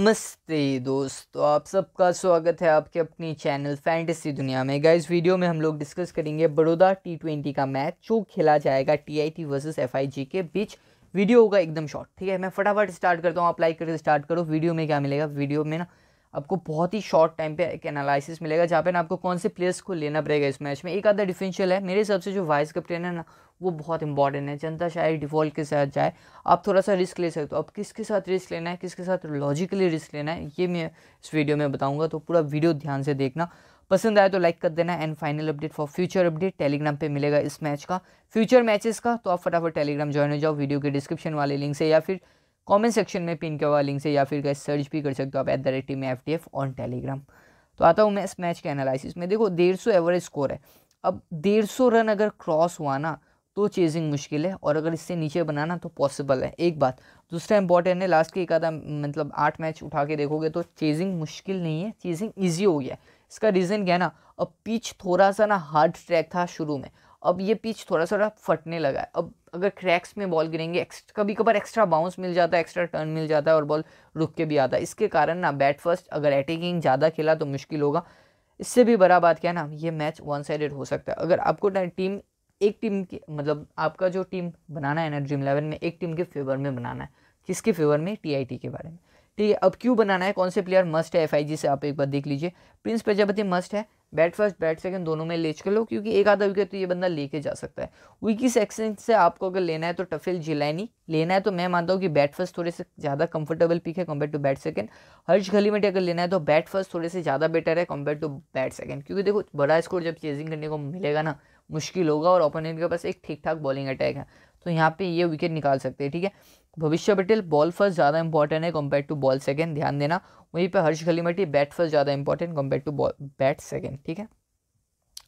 नमस्ते दोस्तों आप सबका स्वागत है आपके अपनी चैनल फैंटेसी दुनिया में गाइस वीडियो में हम लोग डिस्कस करेंगे बड़ौदा टी ट्वेंटी का मैच जो खेला जाएगा T I T versus F I G के बीच वीडियो होगा एकदम शॉर्ट ठीक है मैं फटाफट स्टार्ट करता हूँ आप लाइक करके स्टार्ट करो वीडियो में क्या मिलेगा वीडियो में ना आपको बहुत ही शॉर्ट टाइम पे एक एनालिसिस मिलेगा जहाँ पे ना आपको कौन से प्लेयर्स को लेना पड़ेगा इस मैच में एक आधा डिफेंशियल है मेरे हिसाब से जो वाइस कप्टन है ना वो बहुत इंपॉर्टेंट है जनता शायद डिफॉल्ट के साथ जाए आप थोड़ा सा रिस्क ले सकते हो आप किसके साथ रिस्क लेना है किसके साथ लॉजिकली रिस्क लेना है ये मैं इस वीडियो में बताऊँगा तो पूरा वीडियो ध्यान से देखना पसंद आए तो लाइक कर देना and final update for future update Telegram पे मिलेगा इस मैच का फ्यूचर मैचेस का तो आप फटाफट टेलीग्राम ज्वाइन हो जाओ वीडियो के डिस्क्रिप्शन वाले लिंक से या फिर कमेंट सेक्शन में पिन किया हुआ लिंक से या फिर कैसे सर्च भी कर सकते हो आप at the rate team F D F on Telegram तो आता हूँ मैं इस मैच के एनालिसिस में देखो डेढ़ सौ एवरेज स्कोर है अब डेढ़ सौ रन अगर क्रॉस हुआ ना तो चेजिंग मुश्किल है और अगर इससे नीचे बनाना तो पॉसिबल है एक बात दूसरा इंपॉर्टेंट है लास्ट के एक आधा मतलब आठ मैच उठा के देखोगे तो चेजिंग मुश्किल नहीं है चेजिंग ईजी हो गया इसका रीज़न क्या है ना अब पिच थोड़ा सा ना हार्ड ट्रैक था शुरू में अब ये पिच थोड़ा सा फटने लगा है अब अगर क्रैक्स में बॉल गिरेंगे कभी कभार एक्स्ट्रा बाउंस मिल जाता है एक्स्ट्रा टर्न मिल जाता है और बॉल रुक के भी आता है इसके कारण ना बैट फर्स्ट अगर अटैकिंग ज़्यादा खेला तो मुश्किल होगा इससे भी बड़ा बात क्या है ना ये मैच वन साइडेड हो सकता है अगर आपको टीम एक टीम की मतलब आपका जो टीम बनाना है ना ड्रीम इलेवन में एक टीम के फेवर में बनाना है किसके फेवर में टी के बारे में ठीक है अब क्यों बनाना है कौन से प्लेयर मस्ट है एफ से आप एक बार देख लीजिए प्रिंस प्रजापति मस्ट है बैट फर्स्ट बैट सेकंड दोनों में ले चुके लो क्योंकि एक आधा विकेट तो ये बंदा लेके जा सकता है विकी सेक्शन से आपको अगर लेना है तो टफिल जिलानी लेना है तो मैं मानता हूँ कि बैट फर्स्ट थोड़े से ज़्यादा कंफर्टेबल पिक है compare to bat second Harsh गली में अगर लेना है तो बैट फर्स्ट थोड़े से ज़्यादा बेटर है कंपेयर टू बैट सेकंड क्योंकि देखो बड़ा स्कोर जब चेजिंग करने को मिलेगा ना मुश्किल होगा और ओपोनेंट के पास एक ठीक ठाक बॉलिंग अटैक है तो यहाँ पे ये विकेट निकाल सकते हैं ठीक है भविष्य पटेल बॉल फर्स्ट ज़्यादा इंपॉर्टेंट है कम्पेयर टू बॉल सेकेंड ध्यान देना वहीं पर हर्ष खलीमटी बैट फर्स्ट ज़्यादा important compare to ball bat second ठीक है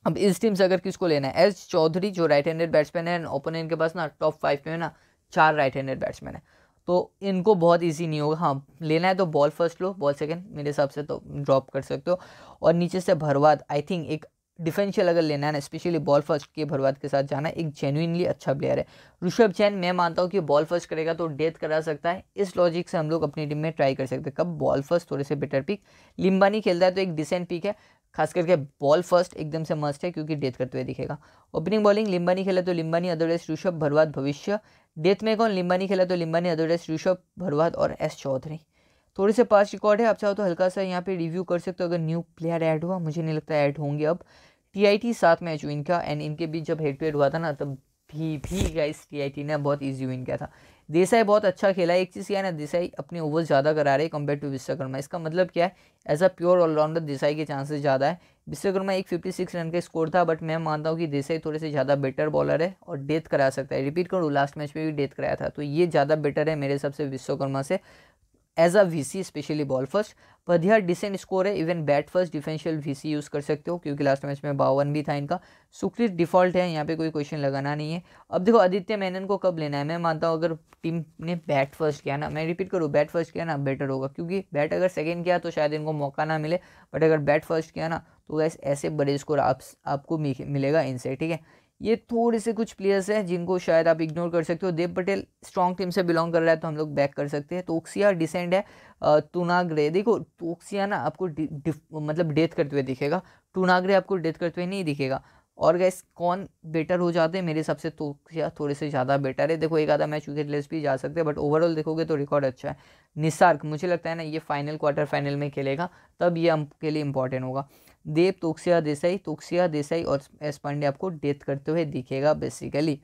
अब इस टीम से अगर किसको लेना है एस चौधरी जो राइट हैंडेड बैट्समैन है ओपोनेंट के पास ना टॉप फाइव में ना चार राइट हैंडेड बैट्समैन है तो इनको बहुत इजी नहीं होगा हाँ लेना है तो बॉल फर्स्ट लो बॉल सेकंड मेरे हिसाब से तो ड्रॉप कर सकते हो और नीचे से भरवाद आई थिंक एक डिफेंशियल अगर लेना है ना स्पेशली बॉल फर्स्ट के भरवाद के साथ जाना एक जेन्यनली अच्छा प्लेयर है ऋषभ जैन मैं मानता हूँ कि बॉल फर्स्ट करेगा तो डेथ करा सकता है इस लॉजिक से हम लोग अपनी टीम में ट्राई कर सकते हैं कब बॉल फर्स्ट थोड़े से बेटर पिक लिम्बानी खेलता है तो एक डिसेंट पिक है खास करके बॉल फर्स्ट एकदम से मस्त है क्योंकि डेथ करते हुए दिखेगा ओपनिंग बॉलिंग लिम्बानी खेला तो लिम्बानी अदरवाइज ऋषभ भरवाद भविष्य डेथ में कौन लिम्बानी खेला तो लिम्बानी अदरवाइज ऋषभ भरवाद और एस चौधरी थोड़े से पास रिकॉर्ड है आप चाहो तो हल्का सा यहाँ पे रिव्यू कर सकते हो अगर न्यू प्लेयर ऐड हुआ मुझे नहीं लगता ऐड होंगे अब टीआईटी सात मैच हुई इनका एंड इनके बीच जब हेड टू हेड हुआ था ना तब भी भी गाइस टीआईटी ने बहुत ईजी विन किया था देसाई बहुत अच्छा खेला एक चीज़ क्या है ना देसाई अपने ओवर ज़्यादा करा रहे हैं कम्पेयर टू विश्वकर्मा इसका मतलब क्या है as a pure all-rounder Desai के चांसेस ज़्यादा है विश्वकर्मा एक फिफ्टी सिक्स रन का स्कोर था बट मैं मानता हूँ कि देसाई थोड़े से ज़्यादा बेटर बॉलर है और डेथ करा सकता है रिपीट करूँ लास्ट मैच में भी डेथ कराया था तो ये ज़्यादा बेटर है मेरे हिसाब से विश्वकर्मा से as a we see specially bowl first बढ़िया डिसेंट स्कोर है even bat first differential we see use कर सकते हो क्योंकि लास्ट मैच में बावन भी था इनका सुकृत डिफॉल्ट है यहाँ पे कोई क्वेश्चन लगाना नहीं है अब देखो आदित्य मैनन को कब लेना है मैं मानता हूँ अगर टीम ने बैट फर्स्ट किया ना मैं रिपीट करूँ बैट फर्स्ट किया ना बेटर होगा क्योंकि बैट अगर सेकेंड किया तो शायद इनको मौका ना मिले बट अगर बैट फर्स्ट किया ना तो वैसे ऐसे बड़े स्कोर आप, आपको मिलेगा इनसे ठीक है ये थोड़े से कुछ प्लेयर्स हैं जिनको शायद आप इग्नोर कर सकते हो देव पटेल स्ट्रॉन्ग टीम से बिलोंग कर रहा है तो हम लोग बैक कर सकते हैं तोक्सिया डिसेंड है टूनाग्रे देखो टोक्सिया ना आपको मतलब डेथ करते हुए दिखेगा टूनाग्रे आपको डेथ करते हुए नहीं दिखेगा और गैस कौन बेटर हो जाते हैं मेरे हिसाब से तो क्या थोड़े से ज़्यादा बेटर है देखो एक आधा मैच विकेट लेस भी जा सकते हैं बट ओवरऑल देखोगे तो रिकॉर्ड अच्छा है निसार्क मुझे लगता है ना ये फाइनल क्वार्टर फाइनल में खेलेगा तब ये हम के लिए इंपॉर्टेंट होगा देव तोक्सिया देसाई तोक्सिया देसाई और एस पांडे आपको डेथ करते हुए दिखेगा बेसिकली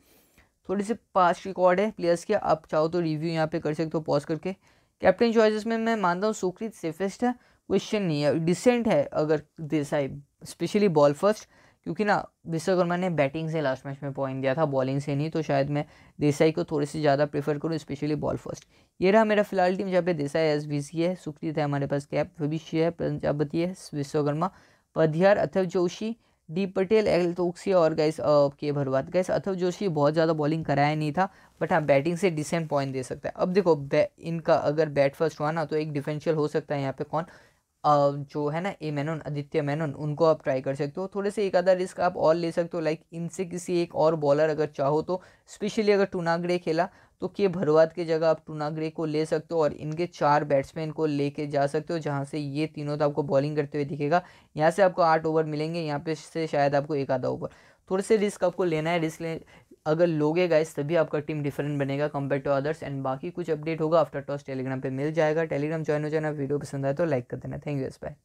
थोड़ी सी पास रिकॉर्ड है प्लेयर्स के आप चाहो तो रिव्यू यहाँ पे कर सकते हो पॉज करके कैप्टन चॉइसेस में मैं मानता हूँ सुकृत सेफेस्ट है क्वेश्चन नहीं है डिसेंट है अगर देसाई स्पेशली बॉल फर्स्ट क्योंकि ना विश्वकर्मा ने बैटिंग से लास्ट मैच में पॉइंट दिया था बॉलिंग से नहीं तो शायद मैं देसाई को थोड़ी से ज़्यादा प्रेफर करूँ स्पेशली बॉल फर्स्ट ये रहा मेरा फिलहाल टीम जहाँ पे देसाई एस बी है सुकृत है हमारे पास कैप भविष्य है प्रजापति है विश्वकर्मा पधियार अथव जोशी डी पटेल एल तो और गैस के भरवात गैस अथव जोशी बहुत ज़्यादा बॉलिंग कराया नहीं था बट हाँ बैटिंग से डिसेंट पॉइंट दे सकता है अब देखो इनका अगर बैट फर्स्ट हुआ ना तो एक डिफेंशियल हो सकता है यहाँ पे कौन जो है ना ए मैनन आदित्य मैनन उनको आप ट्राई कर सकते हो थोड़े से एक आधा रिस्क आप और ले सकते हो लाइक इनसे किसी एक और बॉलर अगर चाहो तो स्पेशली अगर टूनागड़े खेला तो के भरवाद की जगह आप टूनाग्रे को ले सकते हो और इनके चार बैट्समैन को लेके जा सकते हो जहाँ से ये तीनों तो आपको बॉलिंग करते हुए दिखेगा यहाँ से आपको आठ ओवर मिलेंगे यहाँ पे से शायद आपको एक आधा ओवर थोड़े से रिस्क आपको लेना है रिस्क ले अगर लोगे गाइस तभी आपका टीम डिफरेंट बनेगा कंपेयर टू अदर्स एंड बाकी कुछ अपडेट होगा आफ्टर टॉस टेलीग्राम पर मिल जाएगा टेलीग्राम ज्वाइन हो जाना वीडियो पसंद आए तो लाइक कर देना थैंक यू एस बाय